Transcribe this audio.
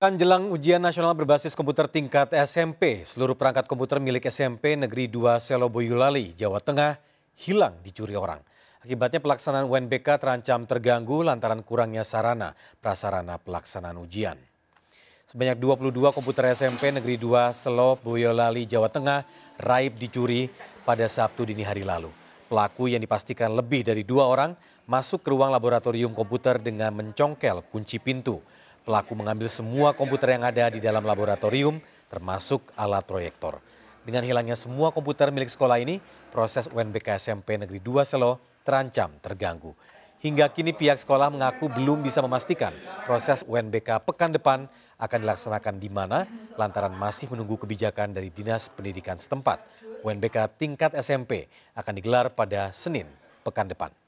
Kan jelang ujian nasional berbasis komputer tingkat SMP, seluruh perangkat komputer milik SMP Negeri 2 Selo Boyolali, Jawa Tengah, hilang dicuri orang. Akibatnya pelaksanaan UNBK terancam terganggu lantaran kurangnya sarana prasarana pelaksanaan ujian. Sebanyak 22 komputer SMP Negeri 2 Selo Boyolali, Jawa Tengah, raib dicuri pada Sabtu dini hari lalu. Pelaku yang dipastikan lebih dari dua orang masuk ke ruang laboratorium komputer dengan mencongkel kunci pintu. Pelaku mengambil semua komputer yang ada di dalam laboratorium, termasuk alat proyektor. Dengan hilangnya semua komputer milik sekolah ini, proses UNBK SMP Negeri 2 Selo terancam terganggu. Hingga kini pihak sekolah mengaku belum bisa memastikan proses UNBK pekan depan akan dilaksanakan di mana lantaran masih menunggu kebijakan dari Dinas Pendidikan setempat. UNBK tingkat SMP akan digelar pada Senin pekan depan.